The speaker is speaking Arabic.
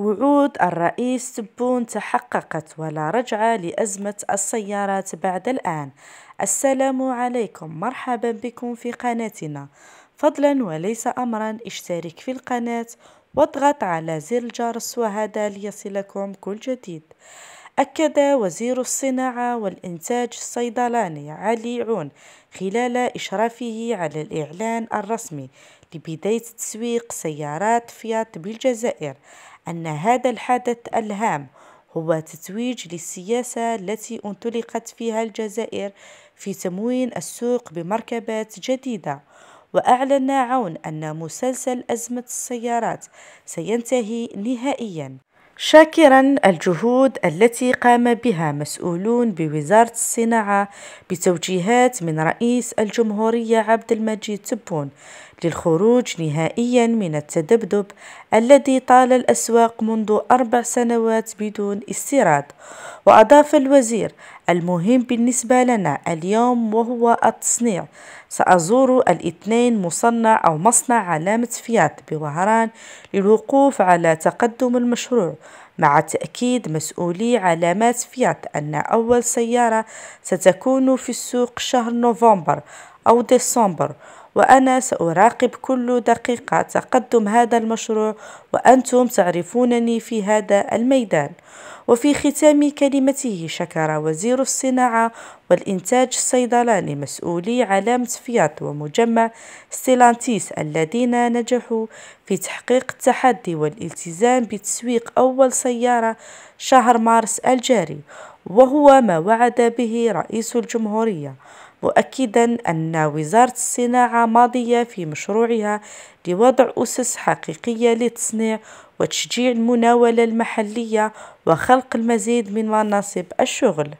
وعود الرئيس تبون تحققت ولا رجعة لأزمة السيارات بعد الآن السلام عليكم مرحبا بكم في قناتنا فضلا وليس أمرا اشترك في القناة واضغط على زر الجرس وهذا ليصلكم كل جديد أكد وزير الصناعة والإنتاج الصيدلاني علي عون خلال إشرافه على الإعلان الرسمي لبداية تسويق سيارات فيات بالجزائر أن هذا الحدث الهام هو تتويج للسياسة التي انطلقت فيها الجزائر في تموين السوق بمركبات جديدة وأعلن عون أن مسلسل أزمة السيارات سينتهي نهائيا شاكرا الجهود التي قام بها مسؤولون بوزارة الصناعة بتوجيهات من رئيس الجمهورية عبد المجيد تبون للخروج نهائيا من التذبذب الذي طال الأسواق منذ أربع سنوات بدون استيراد وأضاف الوزير المهم بالنسبة لنا اليوم وهو التصنيع سأزور الاثنين مصنع أو مصنع علامة فيات بوهران للوقوف على تقدم المشروع مع تأكيد مسؤولي علامات فيات أن أول سيارة ستكون في السوق شهر نوفمبر أو ديسمبر وأنا سأراقب كل دقيقة تقدم هذا المشروع وأنتم تعرفونني في هذا الميدان وفي ختام كلمته شكر وزير الصناعة والإنتاج الصيدلاني مسؤولي علامة فيات ومجمع ستيلانتيس الذين نجحوا في تحقيق التحدي والالتزام بتسويق أول سيارة شهر مارس الجاري وهو ما وعد به رئيس الجمهورية مؤكدا أن وزارة الصناعة ماضية في مشروعها لوضع أسس حقيقية لتصنيع وتشجيع المناولة المحلية وخلق المزيد من مناصب الشغل